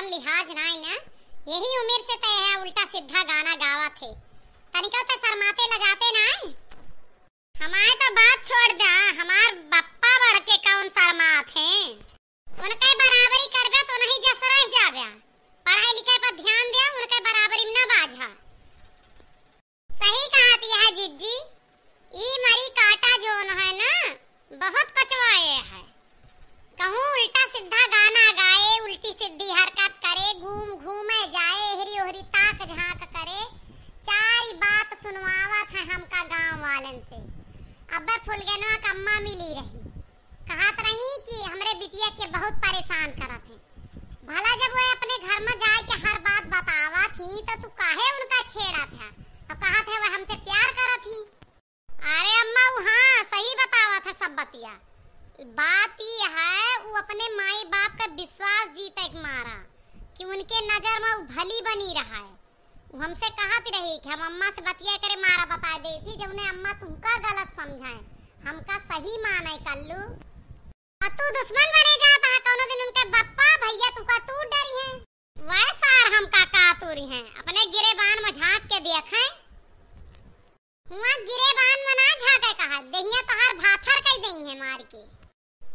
शर्म लिहाज ना ना यही उम्र से तय तो है उल्टा सीधा गाना गावा थे तनिका तो शर्माते लगाते ना हमारे तो बात छोड़ जा हमार बप्पा बढ़ के कौन शर्मात थे उनके बराबरी करबे तो नहीं जस रह जावे पढ़ाई लिखाई पर वालन से अब फुल का अम्मा मिली रही कहत रही कि हमरे बिटिया के बहुत परेशान करत है भला जब वो अपने घर में जाए के हर बात बतावा थी तो तू काहे उनका छेड़ा था अब कहा थे वह हमसे प्यार करा थी अरे अम्मा वो हाँ सही बतावा था सब बतिया बात ये है वो अपने माई बाप का विश्वास जीत एक मारा कि उनके नजर में वो भली बनी रहा है हमसे कहा थी रही कि हम अम्मा से बतिया करे मारा बता दे थी जब उन्हें अम्मा तुमका गलत समझाए हमका सही माने कल्लू और तू दुश्मन बने जाता तो है हाँ कोनो दिन उनके बप्पा भैया तू का तू डरी है वह सार हम का का तूरी हैं अपने गिरेबान में झांक के देखे हुआ गिरेबान में ना झांके कहा देहिया तो हर भाथर कर देंगे मार के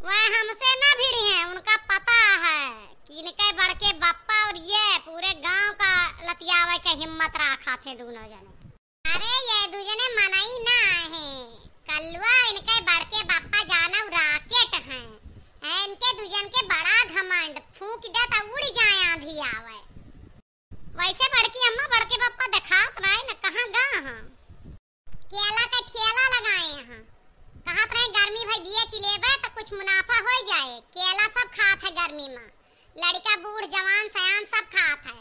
वह हमसे ना भिड़ी हैं उनका पता है कि इनके बड़ के बापा और ये पूरे गांव का लतियावे के हिम्मत रखा थे दोनों जने अरे ये दूजने मनाई ना है कलवा इनके बड़ के बापा जाना राकेट हैं है इनके दूजन के बड़ा घमंड फूक दे तो उड़ जाए आंधी आवे वैसे बड़ की अम्मा बड़ के बापा दिखात रहे न कहां गा हां केला का ठेला लगाए हैं कहात रहे गर्मी भाई बिया चिलेबे तो कुछ मुनाफा हो जाए केला सब खात है गर्मी में लड़का बूढ़ जवान सयान सब खात है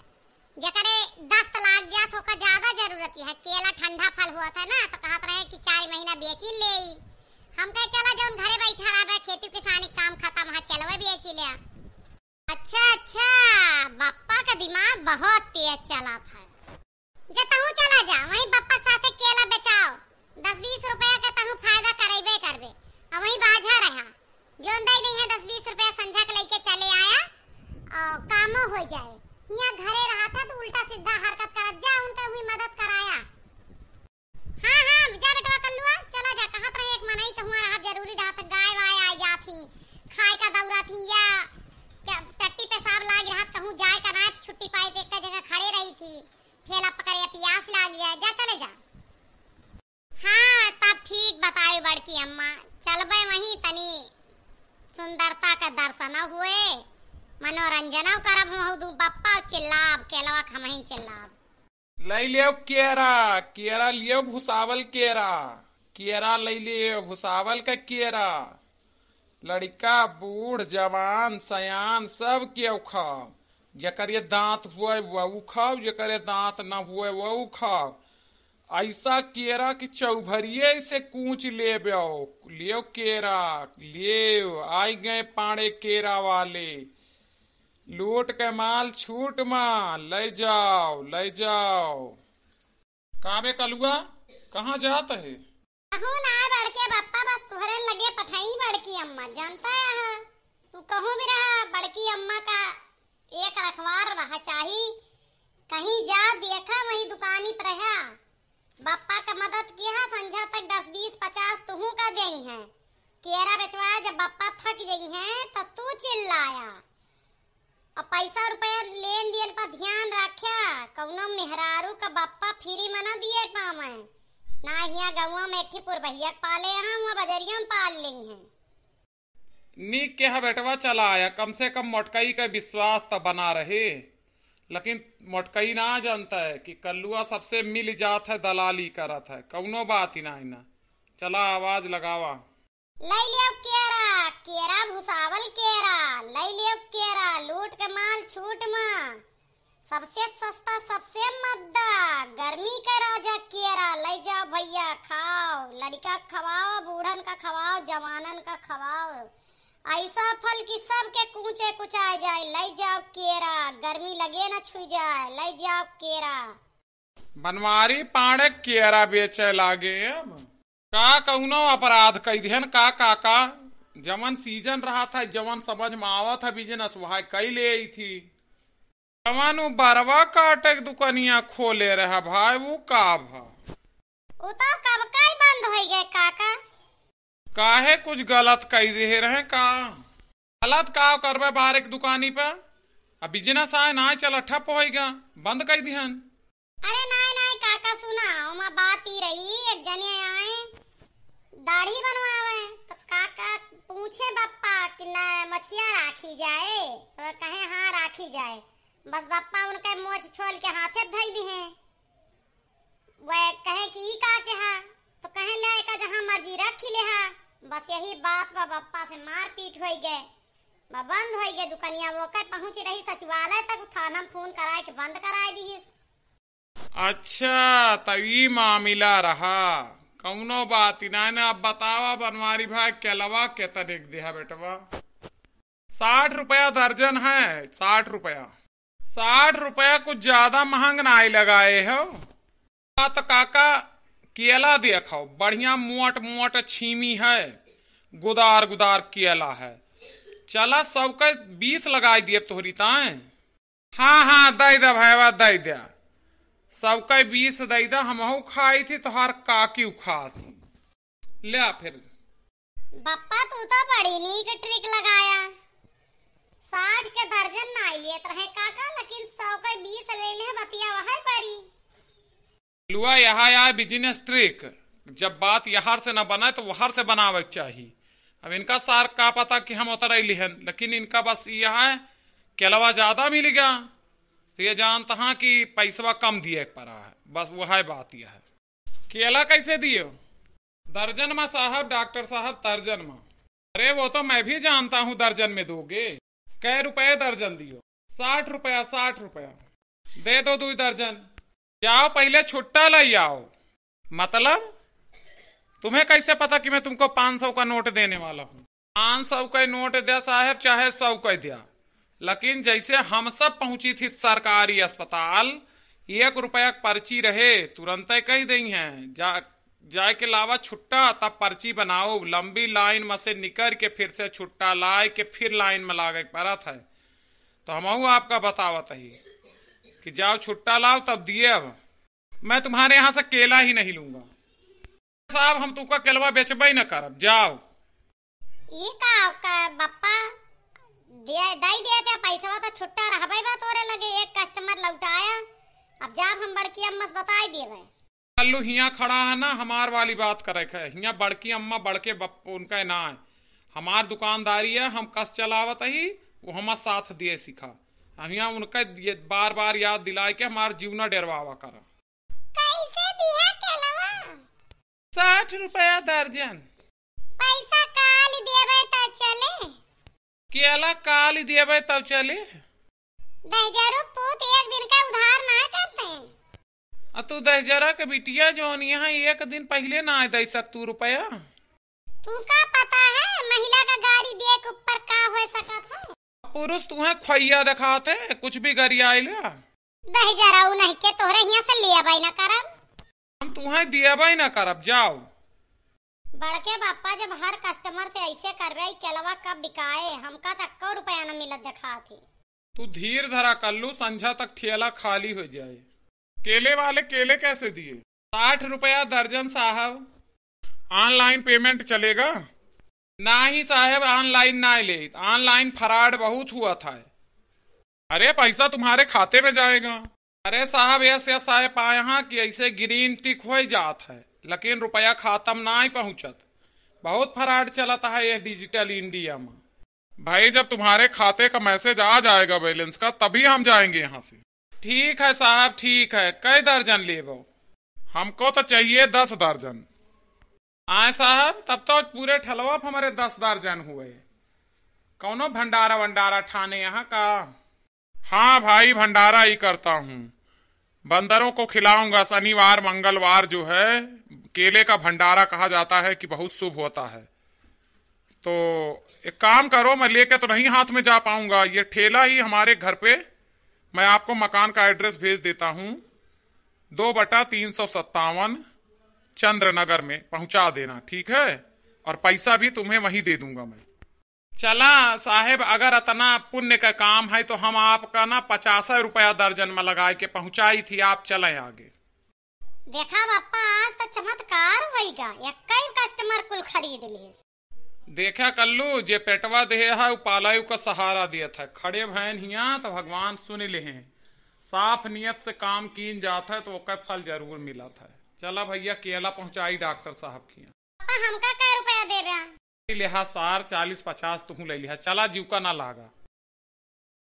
जकरे दस्त लाग गया तो का ज्यादा जरूरत है केला ठंडा फल हुआ था ना तो कहात रहे कि चार महीना बेची ले हम कह चला जौन घरे बैठा रहा खेती किसानी काम खत्म है केलवे बेची ले अच्छा अच्छा बापा का दिमाग बहुत तेज चला था जतहू चला हुए मनोरंजन करब महू बप्पा चिल्लाब केलवा खमहिन चिल्लाब लई लियो केरा केरा लियो भुसावल केरा केरा लई लियो भुसावल का केरा लड़का बूढ़ जवान सयान सब के खाओ जकर ये दांत हुए वह खाओ जकर ये दांत ना हुए वह खाओ ऐसा केरा कि चौभरिये से कूच ले बो लियो केरा लिये आई गए पाड़े केरा वाले लूट के माल छूट मा ले जाओ ले जाओ काबे कलुआ कहाँ जाता है कहूँ ना बड़के बप्पा बस लगे पठाई बड़की अम्मा जानता है तू कहूँ बड़की अम्मा का एक रखवार रहा चाही कहीं जा देखा वही दुकानी पर है बापा का मदद किया संझा तक दस बीस पचास तुहू का गई है केरा बेचवाया जब बापा थक गई है तो तू चिल्लाया और पैसा रुपया लेन देन पर ध्यान रखा कौनो मेहरारू का बापा फ्री मना दिए पावे ना हिया गाँव में एक भैया पाले हैं वहाँ बजरिया में पाल ली है नीक के बेटवा चला आया कम से कम मोटकई का विश्वास तो बना रहे लेकिन मोटकई ना जानता है कि कल्लुआ सबसे मिल जात है दलाली करत है कौनो बात ही ना ही ना चला आवाज लगावा लई लियो केरा केरा भुसावल केरा लई लियो केरा लूट के माल छूट मा सबसे सस्ता सबसे मद्दा गर्मी का राजा केरा ले जाओ भैया खाओ लड़का खवाओ बूढ़न का खवाओ जवानन का खवाओ ऐसा फल की सबके कूचे कुचाए जाए ले जाओ केरा गर्मी लगे ना छू जाए ले जाओ केरा बनवारी पाड़े केरा बेचे लागे अब का कौनो अपराध कई देन का काका जवन सीजन रहा था जवन समझ में आवा था बिजनेस वहा कई ले आई थी जवन वो बरवा काटे दुकानिया खोले रहा भाई वो तो का भा वो तो कब कई बंद हो गए काका काहे कुछ गलत कई दे रहे का गलत का करबे बाहर एक दुकानी पे अब बिजनेस आए ना चला ठप होएगा बंद कर दिहन अरे ना ना काका सुना ओमा बात ही रही एक जने आए दाढ़ी बनवावे तो काका पूछे बप्पा कि ना मछिया राखी जाए तो कहे हाँ राखी जाए बस बप्पा उनके मोछ छोल के हाथे धई दी हैं वह कहे कि ई का के हा तो कहे ले का जहां मर्जी रखी ले हा बस यही बात बा बप्पा से मार पीट होई गए बंद हो गए दुकानिया वो कह पहुंच रही सचिवालय तक थाना में फोन कराए के बंद कराए दी अच्छा तभी तो मामला रहा कौनो बात ना ना अब बतावा बनवारी भाई के अलावा कितना देख दिया बेटवा साठ रुपया दर्जन है साठ रुपया साठ रुपया कुछ ज्यादा महंग ना लगाए हो हाँ तो काका केला देखो बढ़िया मोट मोट छीमी है गुदार गुदार केला है चला सबके बीस लगा दिए तोहरी ताए हाँ हाँ दई दे भाईवा दई दे सबके बीस दई दे हमहू खाई थी तोहार काकी उखा थी ले फिर बापा तू तो बड़ी नीक ट्रिक लगाया साठ के दर्जन ना तो है काका लेकिन सौ के बीस ले ले बतिया वहां परी लुआ यहाँ आया बिजनेस ट्रिक जब बात यहाँ से ना बनाए तो वहाँ से बनावे चाहिए अब इनका सार का पता कि हम उतर लिहन लेकिन इनका बस यह है कि अलावा ज्यादा मिल गया तो ये जानता हाँ कि पैसवा कम दिए पड़ा है बस वह है बात यह है केला कैसे दियो दर्जन मा साहब डॉक्टर साहब दर्जन मा अरे वो तो मैं भी जानता हूँ दर्जन में दोगे कै रुपये दर्जन दियो साठ रुपया साठ रुपया दे दो दर्जन जाओ पहले छुट्टा ले आओ मतलब तुम्हें कैसे पता कि मैं तुमको पांच सौ का नोट देने वाला हूँ पांच सौ का नोट दिया साहब चाहे सौ का दिया लेकिन जैसे हम सब पहुंची थी सरकारी अस्पताल एक रुपया पर्ची रहे तुरंत कह दी है जा जाए के लावा छुट्टा तब पर्ची बनाओ लंबी लाइन में से निकल के फिर से छुट्टा लाए के फिर लाइन में लागे पड़ा था तो हम आपका बतावत ही कि जाओ छुट्टा लाओ तब दिए अब मैं तुम्हारे यहां से केला ही नहीं लूंगा साहब हम तुका केलवा बेचबे न कर जाओ ई का का बप्पा दे दई दिया था पैसा तो छुट्टा रहबे बा तोरे लगे एक कस्टमर लौटाया अब जाब हम बड़की अम्मा से बताई देबे अल्लू हिया खड़ा है ना हमार वाली बात करे है हिया बड़की अम्मा बड़के बप्पा उनका ना है हमार दुकानदारी है हम कस चलावत ही वो हमार साथ दिए सीखा हम यहाँ उनका बार बार याद दिलाए के हमार जीवना डरवावा करा साठ रुपया दर्जन पैसा काल देवे तो चले केला काल देवे तो चले दहजरो पूत एक दिन का उधार ना करते आ तू दहजरा के बिटिया जोन यहाँ एक दिन पहले ना दे सक तू रुपया तू का पता है महिला का गाड़ी देख ऊपर का हो सकत है पुरुष तुम्हें खोइया दिखाते कुछ भी गरियाई ले दहजरा उ नहीं के तोरे यहाँ से ले आबे ना करब हम तुम्हें भाई ना करब जाओ बड़के पापा जब हर कस्टमर से ऐसे करबे केलवा कब बिकाए हमका तक्को तो रुपया न मिलत दिखा थी तू धीर धरा कर लू संझा तक ठेला खाली हो जाए केले वाले केले कैसे दिए साठ रुपया दर्जन साहब ऑनलाइन पेमेंट चलेगा ना ही साहब ऑनलाइन ना ले ऑनलाइन फ्रॉड बहुत हुआ था अरे पैसा तुम्हारे खाते में जाएगा अरे साहब यस यस आए पाए हाँ कि ऐसे ग्रीन टिक हो जात है लेकिन रुपया खत्म ना ही पहुंचत बहुत फराड चलता है ये डिजिटल इंडिया में भाई जब तुम्हारे खाते का मैसेज आ जाएगा बैलेंस का तभी हम जाएंगे यहाँ से ठीक है साहब ठीक है कई दर्जन ले हमको तो चाहिए दस दर्जन आए साहब तब तो पूरे ठलवाप हमारे दस दर्जन हुए कौनो भंडारा वंडारा ठाने यहाँ का हाँ भाई भंडारा ही करता हूँ बंदरों को खिलाऊंगा शनिवार मंगलवार जो है केले का भंडारा कहा जाता है कि बहुत शुभ होता है तो एक काम करो मैं लेके तो नहीं हाथ में जा पाऊंगा ये ठेला ही हमारे घर पे मैं आपको मकान का एड्रेस भेज देता हूँ दो बटा तीन सौ सत्तावन चंद्रनगर में पहुंचा देना ठीक है और पैसा भी तुम्हें वहीं दे दूंगा मैं चला साहेब अगर इतना पुण्य का काम है तो हम आपका ना पचास रुपया दर्जन में लगा के पहुंचाई थी आप चले आगे देखा बापा तो चमत्कार कस्टमर कुल खरीद लिए देखा कल्लू जे पेटवा दे है पालायु का सहारा दिया था खड़े भैन हिया तो भगवान सुन ले है साफ नियत से काम कीन जाता है तो ओका फल जरूर मिला था चला भैया केला पहुंचाई डॉक्टर साहब की हमका क्या रुपया दे रहा लिहा सार चालीस पचास तुह तो ले लिहा चला जीव का ना लागा